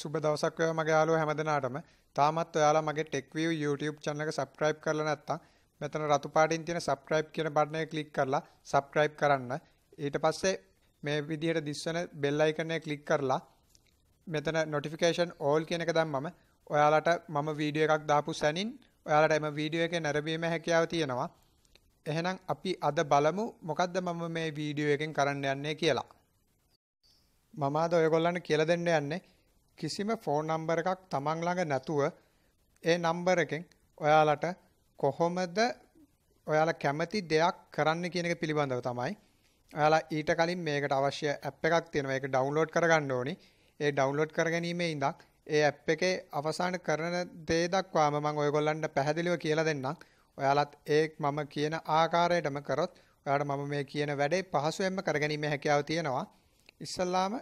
සුබ දවසක් වේවා මගේ යාළුවෝ හැමදෙනාටම. තාමත් ඔයාලා මගේ TechView YouTube channel එක subscribe කරලා නැත්නම් මෙතන රතු පාටින් තියෙන subscribe කියන බටන එක click කරලා subscribe කරන්න. ඊට පස්සේ මේ විදිහට දිස්වන bell icon එක click කරලා මෙතන notification all කියන එක දැම්මම ඔයාලට මම වීඩියෝ එකක් දාපු සැනින් ඔයාලට එම වීඩියෝ එකේ නැරඹීමේ හැකියාව තියෙනවා. එහෙනම් අපි අද බලමු මොකද්ද මම මේ වීඩියෝ එකෙන් කරන්න යන්නේ කියලා. මම අද ඔයගොල්ලන්ට කියලා දෙන්න යන්නේ කිසිම ෆෝන් නම්බර් එකක් තමන් ළඟ නැතුව ඒ නම්බර් එකෙන් ඔයාලට කොහොමද ඔයාලා කැමති දෙයක් කරන්න කියන එක පිළිබඳව තමයි ඔයාලා ඊට කලින් මේකට අවශ්‍ය ඇප් එකක් තියෙනවා ඒක ඩවුන්ලෝඩ් කරගන්න ඕනි ඒ ඩවුන්ලෝඩ් කරගැනීමේ ඉඳන් ඒ ඇප් එකේ අවසාන කරන දේ දක්වාම මම ඔයගොල්ලන්ට පැහැදිලිව කියලා දෙන්නම් ඔයාලත් ඒ මම කියන ආකාරයටම කරොත් ඔයාලට මම මේ කියන වැඩේ පහසුවෙන්ම කරගැනීමේ හැකියාව තියෙනවා ඉස්සල්ලාම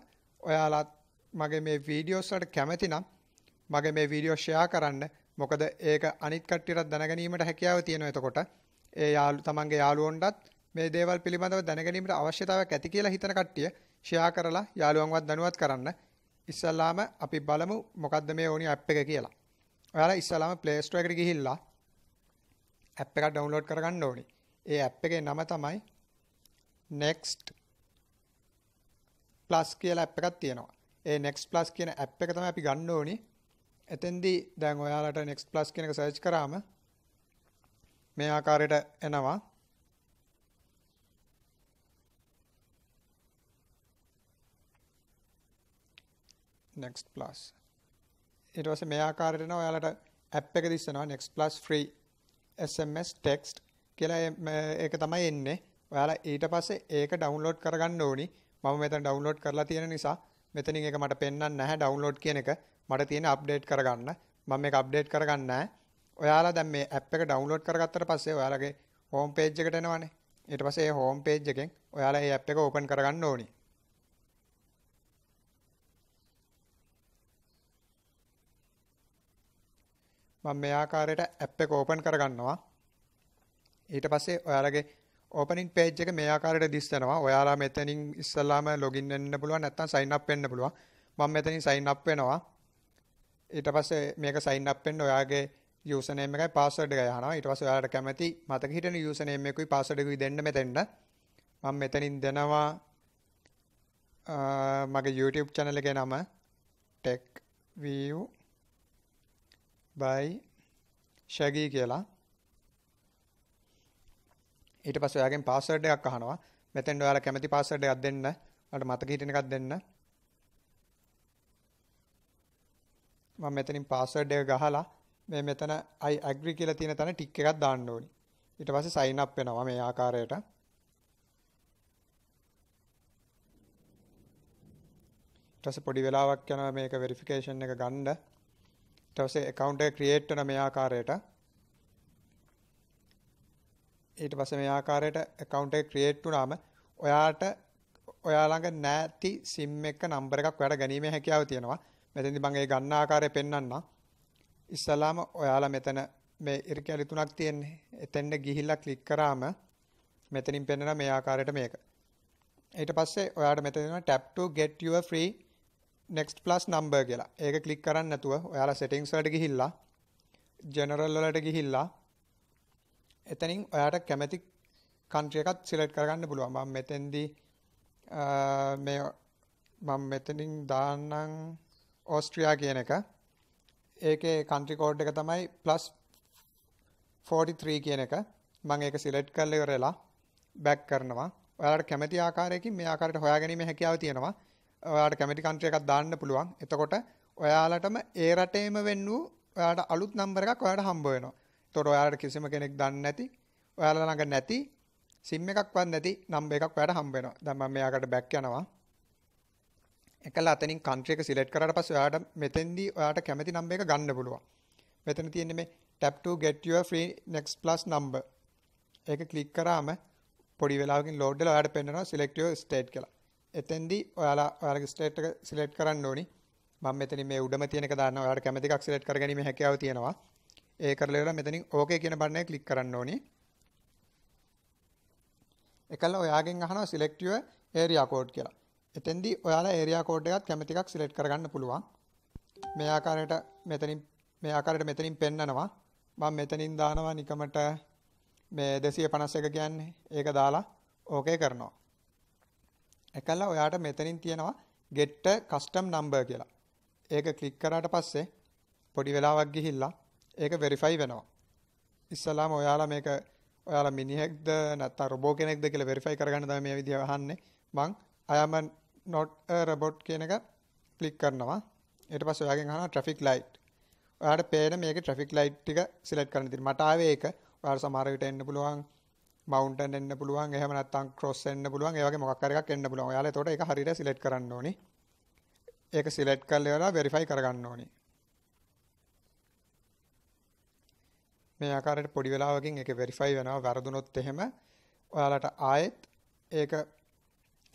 ඔයාලත් මගේ මේ වීඩියෝස් වලට කැමති නම් මගේ මේ වීඩියෝ ෂෙයා කරන්න. මොකද ඒක අනිත් කට්ටියටත් දැනගැනීමට හැකියාව තියෙනවා එතකොට. ඒ යාළු තමන්ගේ යාළුවොන්ටත් මේ දේවල් පිළිබඳව දැනගැනීමට අවශ්‍යතාවයක් ඇති කියලා හිතන කට්ටිය ෂෙයා කරලා යාළුවන්වත් දැනුවත් කරන්න. ඉස්සල්ලාම අපි බලමු මොකද්ද මේ ඕනි ඇප් එක කියලා. ඔයාලා ඉස්සල්ලාම Play Store එකට ගිහිල්ලා ඇප් එකක් ඩවුන්ලෝඩ් කරගන්න ඕනි. ඒ ඇප් එකේ නම තමයි next plus කියලා ඇප් එකක් තියෙනවා. ඒ Next Plus කියන app එක තමයි අපි ගන්න ඕනේ. එතෙන්දී දැන් ඔයාලට Next Plus කියන එක search කරාම මේ ආකාරයට එනවා. Next Plus. ඊට පස්සේ මේ ආකාරයට එනවා ඔයාලට app එක දිස්සනවා Next Plus free SMS text කියලා ඒක තමයි එන්නේ. ඔයාලා ඊට පස්සේ ඒක ඩවුන්ලෝඩ් කරගන්න ඕනි. මම මෙතන ඩවුන්ලෝඩ් කරලා තියෙන නිසා මෙතනින් එක මට පෙන්වන්න නැහැ ඩවුන්ලෝඩ් කියන එක මට තියෙන අප්ඩේට් කරගන්න මම මේක අප්ඩේට් කරගන්න නැහැ ඔයාලා දැන් මේ ඇප් එක ඩවුන්ලෝඩ් කරගත්තට පස්සේ ඔයාලගේ හෝම් පේජ් එකට එනවනේ ඊට පස්සේ ඒ හෝම් පේජ් එකෙන් ඔයාලා මේ ඇප් එක ඕපන් කරගන්න ඕනි මම මේ ආකාරයට ඇප් එක ඕපන් කරගන්නවා ඊට පස්සේ ඔයාලගේ ඕපනින් page එක මේ ආකාරයට දිස්සනවා. ඔයාලා මෙතනින් ඉස්සල්ලාම login වෙන්න පුළුවන් නැත්නම් sign up වෙන්න පුළුවන්. මම මෙතනින් sign up වෙනවා. ඊට පස්සේ මේක sign up වෙන්න ඔයාගේ user name එකයි password එක යහනවා. ඊට පස්සේ ඔයාලට කැමති මතක හිටින user name එකකුයි password එකකුයි දෙන්න මෙතෙන්ට. මම මෙතනින් දෙනවා මගේ YouTube channel එකේ නම tech view by shaggy කියලා. ඊට පස්සේ ඔයාගෙන් පාස්වර්ඩ් එකක් අහනවා. මෙතෙන් ඔයාලා කැමති පාස්වර්ඩ් එකක් දෙන්න. ඔයාලට මතක හිටින එකක් දෙන්න. මම මෙතනින් පාස්වර්ඩ් එක ගහලා මේ මෙතන I agree කියලා තියෙන තැන ටික් එකක් දාන්න ඕනි. ඊට පස්සේ sign up වෙනවා මේ ආකාරයට. ඊට පස්සේ පොඩි වෙලාවක් යනවා මේක වෙරිෆිකේෂන් එක ගන්න. ඊට පස්සේ account එක create වෙන මේ ආකාරයට. ඊට පස්සේ මේ ආකාරයට account එක create වුණාම ඔයාට ඔයා ළඟ නැති SIM එක නම්බර එකක් ඔයාට ගැනීමේ හැකියාව තියෙනවා. මෙතෙන්දි මම ඒ ගන්න ආකාරය පෙන්වන්නම්. ඉස්සලාම ඔයාලා මෙතන මේ ඉරිකැලි තුනක් තියෙන්නේ. එතෙන්ද ගිහිල්ලා ක්ලික් කරාම මෙතනින් පෙන්වන මේ ආකාරයට මේක. ඊට පස්සේ ඔයාට මෙතන තියෙනවා tap to get your free next plus number කියලා. ඒක ක්ලික් කරන්නේ නැතුව ඔයාලා settings වලට ගිහිල්ලා general වලට ගිහිල්ලා එතනින් ඔයාට කැමති කන්ට්‍රිය එකක් සිලෙක්ට් කරගන්න පුළුවන්. මම මෙතෙන්දී මේ මම මෙතනින් දාන්නම් ඕස්ට්‍රියා කියන එක. ඒකේ කන්ට්‍රි කෝඩ් එක තමයි +43 කියන එක. මම ඒක සිලෙක්ට් කරලා ඉවරලා බෑක් කරනවා. ඔයාලට කැමති ආකාරයකින් මේ ආකාරයට හොයාගැනීමේ හැකියාව තියෙනවා. ඔයාලට කැමති කන්ට්‍රි එකක් දාන්න පුළුවන්. එතකොට ඔයාලටම ඒ රටේම වෙන්න ඔයාලට අලුත් නම්බර් එකක් ඔයාලට හම්බ වෙනවා. එතකොට ඔයාලට කිසිම කෙනෙක් දන්නේ නැති, ඔයාලා ළඟ නැති SIM එකක්වත් නැති නම්බර් එකක් ඔයාලට හම්බ වෙනවා. දැන් මම මෙයාකට බෑක් යනවා. එකලා අතනින් country එක select කරාට පස්සේ ඔයාලට මෙතෙන්දී ඔයාලට කැමති නම්බර් එක ගන්න පුළුවන්. මෙතන තියෙන්නේ මේ tap to get your free next plus number. ඒක ක්ලික් කරාම පොඩි වෙලාවකින් ලෝඩ් වෙලා ඔයාලට පෙන්නනවා select your state කියලා. එතෙන්දී ඔයාලා ඔයාලගේ state එක select කරන්න ඕනි. මම මෙතනින් මේ උඩම තියෙන එක දාන්න ඔයාලට කැමති එකක් select කරගැනීමේ හැකියාව තියෙනවා. ඒ කරලා ඉවරලා මෙතනින් ඕකේ කියන බටනේ ක්ලික් කරන්න ඕනි. එකල ඔයාගෙන් අහනවා select your area code කියලා. එතෙන්දී ඔයාලා area code එකත් කැමති එකක් select කරගන්න පුළුවන්. මේ ආකාරයට මෙතනින් මේ ආකාරයට මෙතනින් පෙන්නනවා. මම මෙතනින් දානවා නිකමට මේ 251 කියන්නේ ඒක දාලා ඕකේ කරනවා. එකල ඔයාට මෙතනින් තියෙනවා get custom number කියලා. ඒක ක්ලික් කරාට පස්සේ පොඩි වෙලාවක් ගිහිල්ලා ඒක වෙරිෆයි වෙනවා. ඉස්සලාම ඔයාලා මේක ඔයාලා මිනිහෙක්ද නැත්නම් රොබෝ කෙනෙක්ද කියලා වෙරිෆයි කරගන්න තමයි මේ විදිහ අහන්නේ. මං I am not a robot කියන එක ක්ලික් කරනවා. ඊට පස්සේ ඔයාගෙන් අහනවා traffic light. ඔයාලට පේන මේකේ traffic light ටික select කරන්න තියෙනවා. මට ආවේ ඒක. ඔයාලට සමහර විට එන්න පුළුවන් මවුන්ටන් එන්න පුළුවන්. එහෙම නැත්නම් cross එන්න පුළුවන්. ඒ වගේ මොකක් හරි එකක් එන්න පුළුවන්. ඔයාලා එතකොට ඒක හරියට select කරන්න ඕනේ. ඒක select කරලා වෙරිෆයි කරගන්න ඕනේ. මේ ආකාරයට පොඩි වෙලාවකින් ඒක වෙරිෆයි වෙනවා වැරදුනොත් එහෙම ඔයාලට ආයෙත් ඒක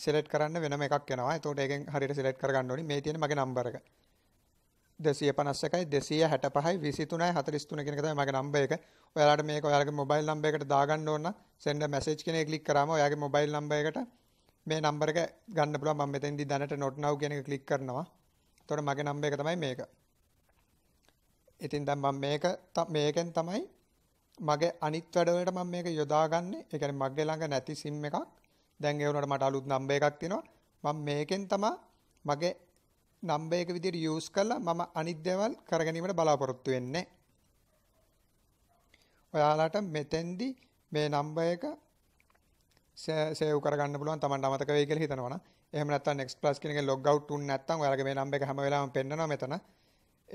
select කරන්න වෙනම එකක් යනවා. එතකොට ඒකෙන් හරියට select කරගන්න ඕනි. මේ තියෙන මගේ නම්බර එක. 251යි 265යි 23යි 43 කියන එක තමයි මගේ නම්බර එක. ඔයාලට මේක ඔයාලගේ මොබයිල් නම්බර එකට දාගන්න ඕන නම් send a message කියන එක ක්ලික් කරාම ඔයාගේ මොබයිල් නම්බර එකට මේ නම්බර එක ගන්න පුළුවන්. මම මෙතෙන්දී දැනට not now කියන එක ක්ලික් කරනවා. එතකොට මගේ නම්බර එක තමයි මේක. ඉතින් දැන් මම මේක මේකෙන් තමයි මගේ අනිත් වැඩවලට මම මේක යොදාගන්නේ. ඒ කියන්නේ මගේ ළඟ නැති SIM එකක්. දැන් ඒ වුණාට මට අලුත් නම්බර් එකක් තියෙනවා. මම මේකෙන් තමයි මගේ නම්බර් එක විදිහට යූස් කරලා මම අනිත් දේවල් කරගැනීමට බලාපොරොත්තු වෙන්නේ. ඔයාලට මෙතෙන්දි මේ නම්බර් එක සේව් කරගන්න පුළුවන් Tamanට අමතක වෙයි කියලා හිතනවනම්. එහෙම නැත්නම් Next Plus කියන එකෙන් log out වුනේ නැත්නම් ඔයාලගේ මේ නම්බර් එක හැම වෙලාවෙම පෙන්නනවා මෙතන.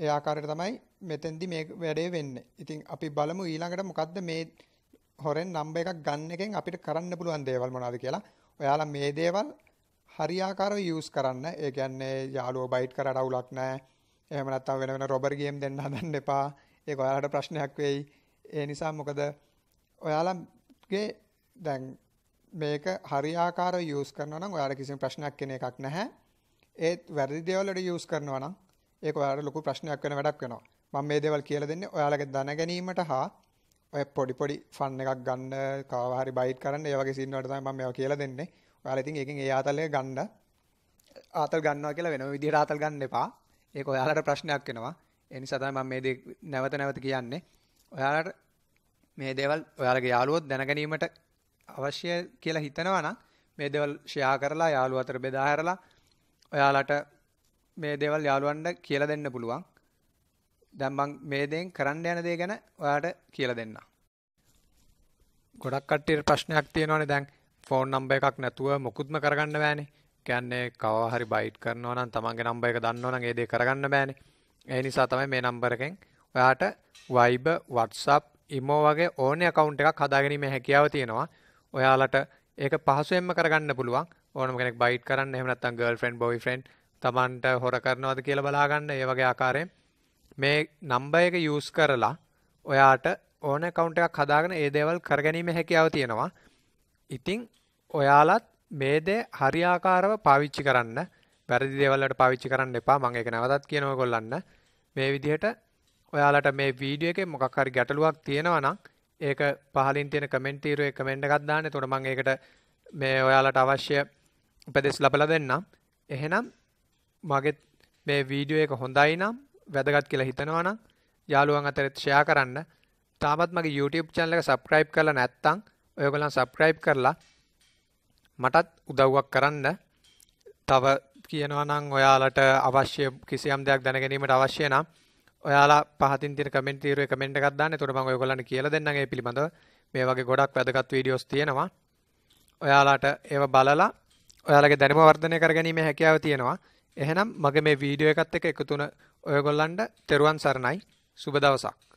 ඒ ආකාරයට තමයි මෙතෙන්දි මේ වැඩේ වෙන්නේ. ඉතින් අපි බලමු ඊළඟට මොකද්ද මේ හොරෙන් නම්බර් එකක් ගන්න එකෙන් අපිට කරන්න පුළුවන් දේවල් මොනවද කියලා. ඔයාලා මේ දේවල් හරියාකාරව යූස් කරන්න. ඒ කියන්නේ යාළුවෝ බයිට් කරලා අවුලක් නැහැ. එහෙම නැත්නම් වෙන වෙන රොබර් ගේම් දෙන්න හදන්න එපා. ඒක ඔයාලට ප්‍රශ්නයක් වෙයි. ඒ නිසා මොකද ඔයාලගේ දැන් මේක හරියාකාරව යූස් කරනවා නම් ඔයාලට කිසිම ප්‍රශ්නයක් කෙන එකක් නැහැ. ඒත් වැරදි දේවල් වලට යූස් කරනවා නම් ඒක ඔයාලට ලොකු ප්‍රශ්නයක් වෙන වැඩක් වෙනවා. මම මේ දේවල් කියලා දෙන්නේ ඔයාලගේ දැන ගැනීමට හා ඔය පොඩි පොඩි ෆන් එකක් ගන්න, කාව හරි බයිට් කරන්න, ඒ වගේ සීන් වලට තමයි මම මේවා කියලා දෙන්නේ. ඔයාලා ඉතින් ඒකෙන් ඒ ආතල් එක ගන්න. ආතල් ගන්නවා කියලා වෙනම විදිහට ආතල් ගන්න එපා. ඒක ඔයාලට ප්‍රශ්නයක් වෙනවා. ඒ නිසා තමයි මම මේ දේ නැවත නැවත කියන්නේ. ඔයාලට මේ දේවල් ඔයාලගේ යාළුවොත් දැනගැනීමට අවශ්‍ය කියලා හිතනවා නම් මේ දේවල් ෂෙයා කරලා යාළුව අතර බෙදා හැරලා ඔයාලට මේ දේවල් යාළුවන්ට කියලා දෙන්න පුළුවන්. දැන් මම මේ දේෙන් කරන්න යන දේ ගැන ඔයාට කියලා දෙන්නම්. ගොඩක් කට්ටියට ප්‍රශ්නයක් තියෙනවානේ දැන් ෆෝන් නම්බර් එකක් නැතුව මොකුත්ම කරගන්න බෑනේ. කියන්නේ කව හරි බයිට් කරනවා නම් තමන්ගේ නම්බර් එක දන්නවා නම් ඒ දේ කරගන්න බෑනේ. ඒ නිසා තමයි මේ නම්බර් එකෙන් ඔයාට Viber, WhatsApp, Imo වගේ ඕනේ account එකක් හදාගැනීමේ හැකියාව තියෙනවා. ඔයාලට ඒක පහසුවෙන්ම කරගන්න පුළුවන්. ඕනම කෙනෙක් බයිට් කරන්න එහෙම නැත්නම් girlfriend, boyfriend තමන්ට හොර කරනවද කියලා බලාගන්න ඒ වගේ ආකාරයෙන් මේ නම්බර් එක යූස් කරලා ඔයාට ඕන account එකක් හදාගෙන ඒ දේවල් කරගැනීමේ හැකියාව තියෙනවා. ඉතින් ඔයාලත් මේ දේ හරියාකාරව පාවිච්චි කරන්න. වැරදි දේවල් වලට පාවිච්චි කරන්න එපා. මම ඒක නැවතත් කියනවා ඔයගොල්ලන්ට. මේ විදිහට ඔයාලට මේ වීඩියෝ එකේ මොකක් හරි ගැටලුවක් තියෙනවා නම් ඒක පහලින් තියෙන කමෙන්ට් ඊරුවේ කමෙන්ට් එකක් දාන්න. එතකොට මම ඒකට මේ ඔයාලට අවශ්‍ය උපදෙස් ලබලා දෙන්නම්. එහෙනම් මගෙත් මේ වීඩියෝ එක හොඳයි නම් වැදගත් කියලා හිතනවා නම් යාළුවන් අතරත් ෂෙයා කරන්න. තාමත් මගේ YouTube channel එක subscribe කරලා නැත්නම් ඔයගොල්ලන් subscribe කරලා මටත් උදව්වක් කරන්න. තව කියනවා නම් ඔයාලට අවශ්‍ය කිසියම් දෙයක් දැන ගැනීමට අවශ්‍ය නම් ඔයාලා පහතින් තියෙන කමෙන්ට් තීරුවේ කමෙන්ට් එකක් දාන්න. එතකොට මම ඔයගොල්ලන්ට කියලා දෙන්නම් ඒ පිළිබඳව. මේ වගේ ගොඩක් වැදගත් වීඩියෝස් තියෙනවා. ඔයාලාට ඒව බලලා ඔයාලගේ දැනුම වර්ධනය කර ගැනීමේ හැකියාව තියෙනවා. එහෙනම් මගේ මේ වීඩියෝ එකත් එක්ක එකතුන ඔයගොල්ලන්ට තෙරුවන් සරණයි සුබ දවසක්